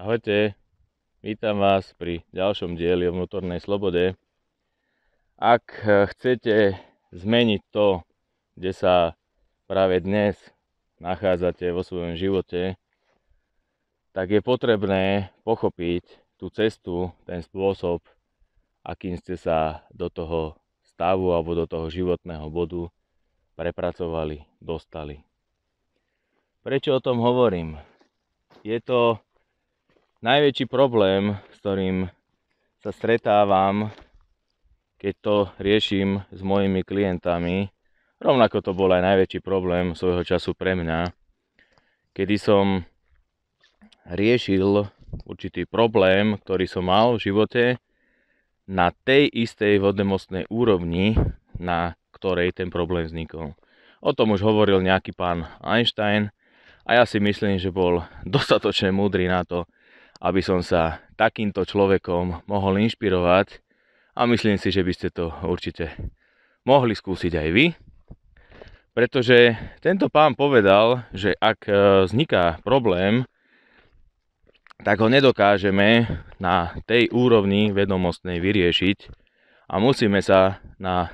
Ahojte, vítam vás pri ďalšom dieli o vnútornej slobode. Ak e, chcete zmeniť to, kde sa práve dnes nachádzate vo svojom živote, tak je potrebné pochopiť tú cestu, ten spôsob, akým ste sa do toho stavu alebo do toho životného bodu prepracovali, dostali. Prečo o tom hovorím? Je to najväčší problém, s ktorým sa stretávam, keď to riešim s mojimi klientami, rovnako to bol aj najväčší problém svojho času pre mňa, kedy som riešil určitý problém, ktorý som mal v živote na tej istej vodnemostnej úrovni, na ktorej ten problém vznikol. O tom už hovoril nejaký pán Einstein a ja si myslím, že bol dostatočne múdry na to, aby som sa takýmto človekom mohol inšpirovať a myslím si, že by ste to určite mohli skúsiť aj vy. Pretože tento pán povedal, že ak e, vzniká problém, tak ho nedokážeme na tej úrovni vedomostnej vyriešiť a musíme sa na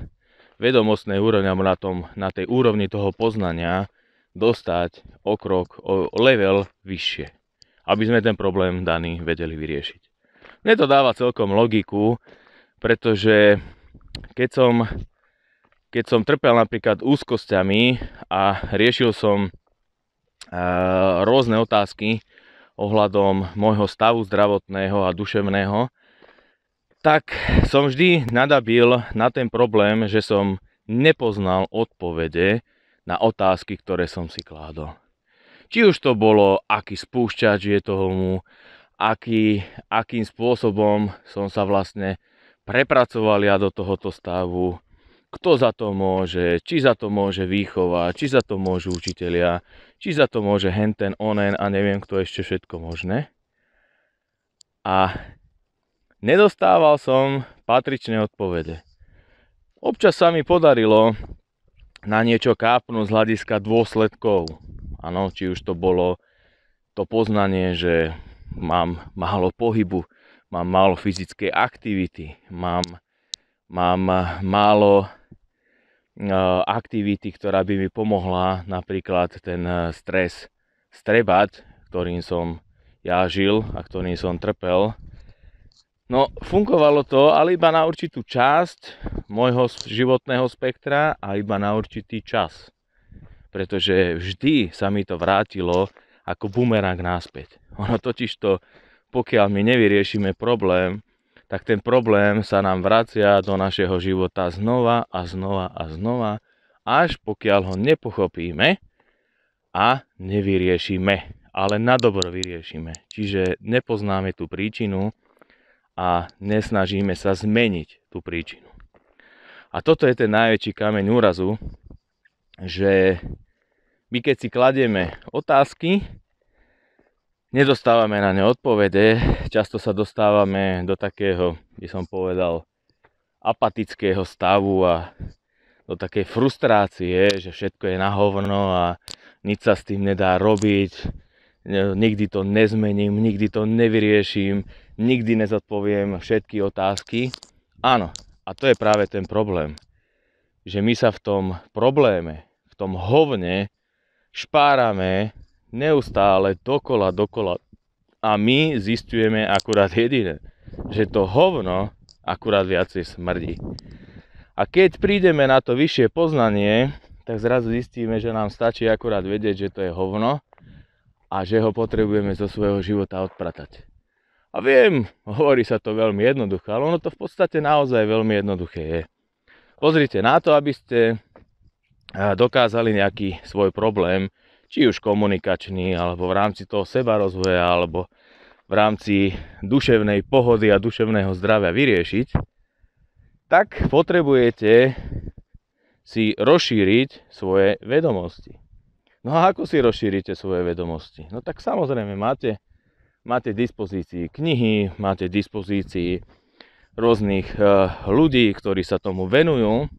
vedomostnej úrovni, alebo na, tom, na tej úrovni toho poznania dostať o krok, o level vyššie aby sme ten problém daný vedeli vyriešiť. Mne to dáva celkom logiku, pretože keď som, keď som trpel napríklad úzkosťami a riešil som e, rôzne otázky ohľadom môjho stavu zdravotného a duševného, tak som vždy nadabil na ten problém, že som nepoznal odpovede na otázky, ktoré som si kládol. Či už to bolo, aký spúšťač je tomu, aký, akým spôsobom som sa vlastne prepracoval ja do tohoto stavu, kto za to môže, či za to môže výchova, či za to môžu učitelia, či za to môže henten, onen a neviem kto ešte všetko možné. A nedostával som patričné odpovede. Občas sa mi podarilo na niečo kápnuť z hľadiska dôsledkov. Áno, či už to bolo to poznanie, že mám málo pohybu, mám málo fyzickej aktivity, mám, mám eh, málo eh, aktivity, ktorá by mi pomohla, napríklad ten eh, stres strebať, ktorým som ja žil a ktorým som trpel. No, fungovalo to, ale iba na určitú časť môjho životného spektra a iba na určitý čas pretože vždy sa mi to vrátilo ako bumerang náspäť. Ono totiž to, pokiaľ my nevyriešime problém, tak ten problém sa nám vracia do našeho života znova a znova a znova, až pokiaľ ho nepochopíme a nevyriešime, ale na dobro vyriešime. Čiže nepoznáme tú príčinu a nesnažíme sa zmeniť tú príčinu. A toto je ten najväčší kameň úrazu, že my keď si kladieme otázky, nedostávame na ne odpovede, často sa dostávame do takého, by som povedal, apatického stavu a do takej frustrácie, že všetko je na hovno a nič sa s tým nedá robiť, nikdy to nezmením, nikdy to nevyrieším, nikdy nezodpoviem všetky otázky. Áno, a to je práve ten problém, že my sa v tom probléme, v tom hovne špárame neustále dokola, dokola. A my zistujeme akurát jediné, že to hovno akurát viacej smrdí. A keď prídeme na to vyššie poznanie, tak zrazu zistíme, že nám stačí akurát vedieť, že to je hovno a že ho potrebujeme zo svojho života odpratať. A viem, hovorí sa to veľmi jednoducho, ale ono to v podstate naozaj veľmi jednoduché je. Pozrite na to, aby ste dokázali nejaký svoj problém, či už komunikačný, alebo v rámci toho seba rozvoja, alebo v rámci duševnej pohody a duševného zdravia vyriešiť, tak potrebujete si rozšíriť svoje vedomosti. No a ako si rozšírite svoje vedomosti? No tak samozrejme máte, máte dispozícii knihy, máte dispozícii rôznych eh, ľudí, ktorí sa tomu venujú,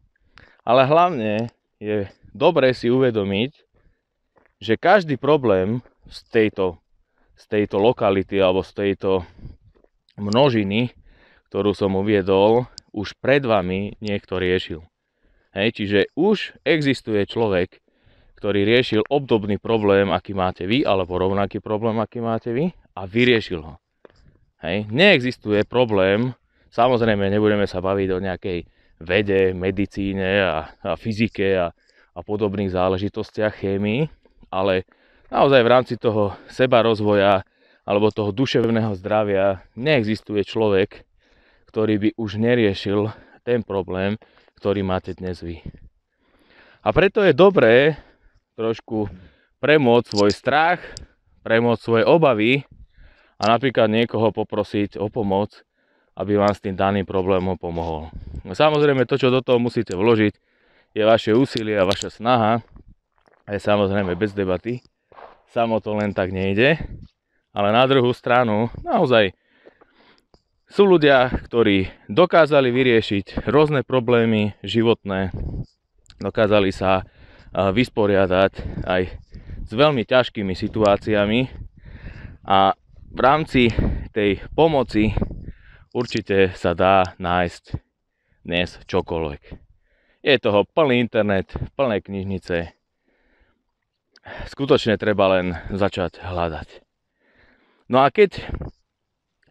ale hlavne je dobré si uvedomiť, že každý problém z tejto, z tejto lokality alebo z tejto množiny, ktorú som uviedol, už pred vami niekto riešil. Hej, čiže už existuje človek, ktorý riešil obdobný problém, aký máte vy, alebo rovnaký problém, aký máte vy, a vyriešil ho. Hej, neexistuje problém, samozrejme nebudeme sa baviť o nejakej vede, medicíne a, a fyzike a, a podobných záležitostiach, chémii, ale naozaj v rámci toho seba rozvoja alebo toho duševného zdravia neexistuje človek, ktorý by už neriešil ten problém, ktorý máte dnes vy. A preto je dobré trošku premôcť svoj strach, premôcť svoje obavy a napríklad niekoho poprosiť o pomoc, aby vám s tým daným problémom pomohol. No samozrejme to, čo do toho musíte vložiť, je vaše úsilie a vaša snaha. A je samozrejme bez debaty. Samo to len tak nejde. Ale na druhú stranu, naozaj, sú ľudia, ktorí dokázali vyriešiť rôzne problémy životné, dokázali sa vysporiadať aj s veľmi ťažkými situáciami a v rámci tej pomoci určite sa dá nájsť dnes čokoľvek. Je toho plný internet, plné knižnice. Skutočne treba len začať hľadať. No a keď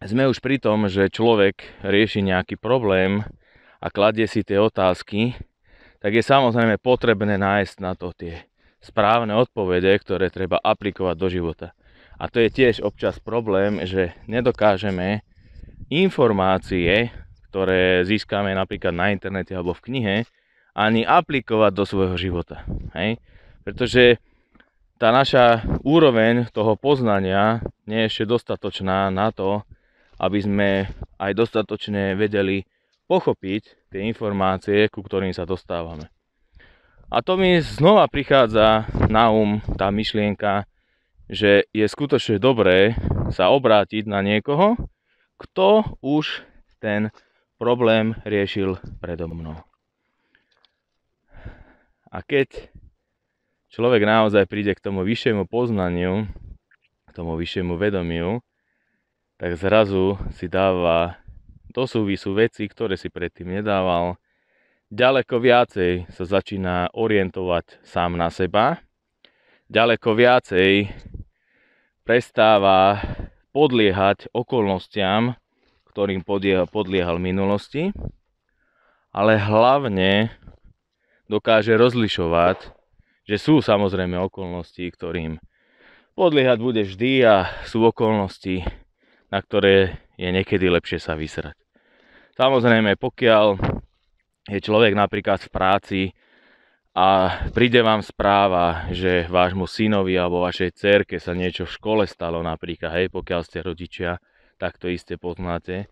sme už pri tom, že človek rieši nejaký problém a kladie si tie otázky, tak je samozrejme potrebné nájsť na to tie správne odpovede, ktoré treba aplikovať do života. A to je tiež občas problém, že nedokážeme informácie, ktoré získame napríklad na internete alebo v knihe, ani aplikovať do svojho života. Hej? Pretože tá naša úroveň toho poznania nie je ešte dostatočná na to, aby sme aj dostatočne vedeli pochopiť tie informácie, ku ktorým sa dostávame. A to mi znova prichádza na um tá myšlienka, že je skutočne dobré sa obrátiť na niekoho, kto už ten problém riešil predo mnou. A keď človek naozaj príde k tomu vyššiemu poznaniu, k tomu vyššiemu vedomiu, tak zrazu si dáva do súvisu veci, ktoré si predtým nedával. Ďaleko viacej sa začína orientovať sám na seba. Ďaleko viacej prestáva podliehať okolnostiam, ktorým podliehal v minulosti, ale hlavne dokáže rozlišovať, že sú samozrejme okolnosti, ktorým podliehať bude vždy a sú okolnosti, na ktoré je niekedy lepšie sa vysrať. Samozrejme, pokiaľ je človek napríklad v práci, a príde vám správa, že vášmu synovi alebo vašej cerke sa niečo v škole stalo napríklad, hej, pokiaľ ste rodičia, tak to iste poznáte,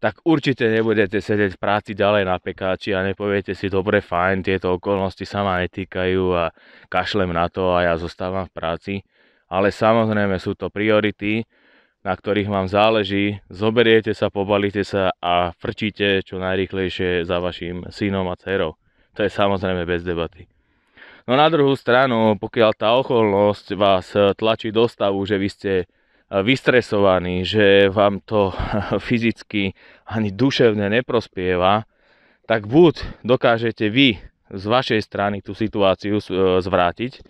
tak určite nebudete sedieť v práci ďalej na pekáči a nepoviete si, dobre, fajn, tieto okolnosti sa ma netýkajú a kašlem na to a ja zostávam v práci. Ale samozrejme sú to priority, na ktorých vám záleží, zoberiete sa, pobalíte sa a frčíte čo najrychlejšie za vašim synom a dcerou. To je samozrejme bez debaty. No na druhú stranu, pokiaľ tá okolnosť vás eh, tlačí do stavu, že vy ste eh, vystresovaní, že vám to fyzicky ani duševne neprospieva, tak buď dokážete vy z vašej strany tú situáciu eh, zvrátiť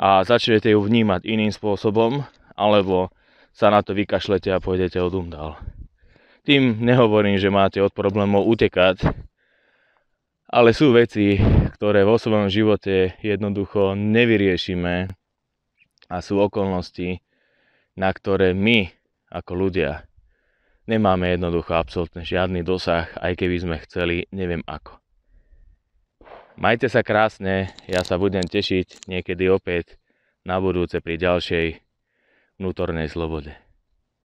a začnete ju vnímať iným spôsobom, alebo sa na to vykašlete a pôjdete odumdal. Tým nehovorím, že máte od problémov utekať, ale sú veci, ktoré vo svojom živote jednoducho nevyriešime a sú okolnosti, na ktoré my ako ľudia nemáme jednoducho absolútne žiadny dosah, aj keby sme chceli, neviem ako. Majte sa krásne, ja sa budem tešiť niekedy opäť na budúce pri ďalšej vnútornej slobode.